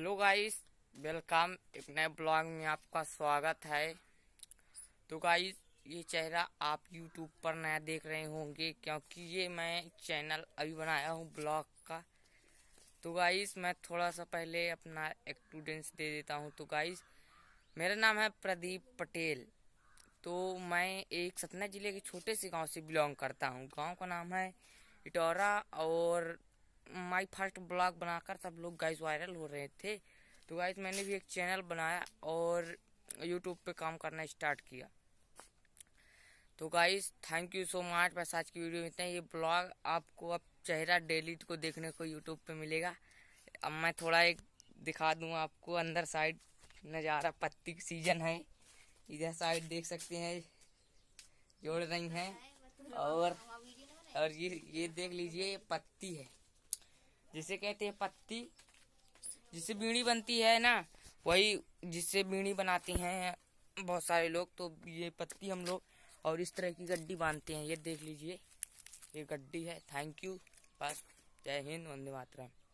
hello guys welcome एक नए blog में आपका स्वागत है तो गाइस ये चेहरा आप यूट्यूब पर नया देख रहे होंगे क्योंकि ये मैं चैनल अभी बनाया हूँ ब्लॉग का तो गाइस मैं थोड़ा सा पहले अपना एक्टूडेंस दे देता हूँ तो गाइस मेरा नाम है प्रदीप पटेल तो मैं एक सतना ज़िले के छोटे से गांव से बिलोंग करता हूँ गाँव का नाम है इटौरा और माई फर्स्ट ब्लॉग बनाकर सब लोग गाइस वायरल हो रहे थे तो गाइस मैंने भी एक चैनल बनाया और यूट्यूब पे काम करना स्टार्ट किया तो guys thank you so much बस आज की वीडियो में इतना ये ब्लॉग आपको अब चेहरा डेली को देखने को यूट्यूब पे मिलेगा अब मैं थोड़ा एक दिखा दूँ आपको अंदर साइड नज़ारा पत्ती सीजन है इधर साइड देख सकते हैं जोड़ रही हैं हाँ, और और ये ये देख लीजिए पत्ती है जिसे कहते हैं पत्ती जिससे बीड़ी बनती है ना वही जिससे बीड़ी बनाते हैं बहुत सारे लोग तो ये पत्ती हम लोग और इस तरह की गड्डी बांधते हैं ये देख लीजिए ये गड्डी है थैंक यू बस जय हिंद वंदे मातरम